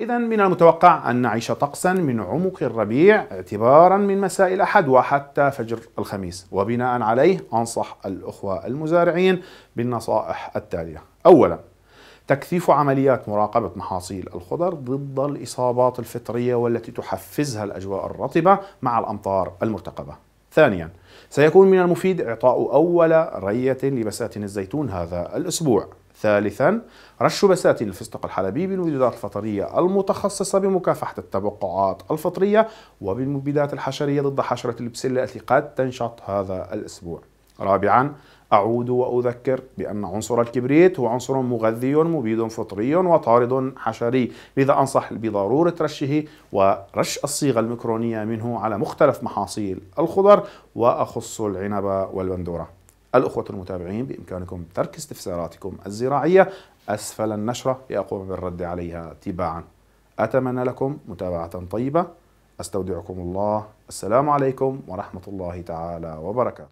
إذا من المتوقع أن نعيش طقسا من عمق الربيع اعتبارا من مساء الأحد وحتى فجر الخميس وبناء عليه أنصح الأخوة المزارعين بالنصائح التالية أولا تكثيف عمليات مراقبة محاصيل الخضر ضد الإصابات الفطرية والتي تحفزها الأجواء الرطبة مع الأمطار المرتقبة ثانيا سيكون من المفيد إعطاء أول رية لبساتين الزيتون هذا الأسبوع ثالثا رش بساتين الفستق الحلبي بالمبيدات الفطرية المتخصصة بمكافحة التبقعات الفطرية وبالمبيدات الحشرية ضد حشرة البسلة التي قد تنشط هذا الأسبوع رابعا أعود وأذكر بأن عنصر الكبريت هو عنصر مغذي مبيد فطري وطارد حشري لذا أنصح بضرورة رشه ورش الصيغة الميكرونية منه على مختلف محاصيل الخضر وأخص العنب والبندورة الأخوة المتابعين بإمكانكم ترك استفساراتكم الزراعية أسفل النشرة لأقوم بالرد عليها تباعا أتمنى لكم متابعة طيبة أستودعكم الله السلام عليكم ورحمة الله تعالى وبركاته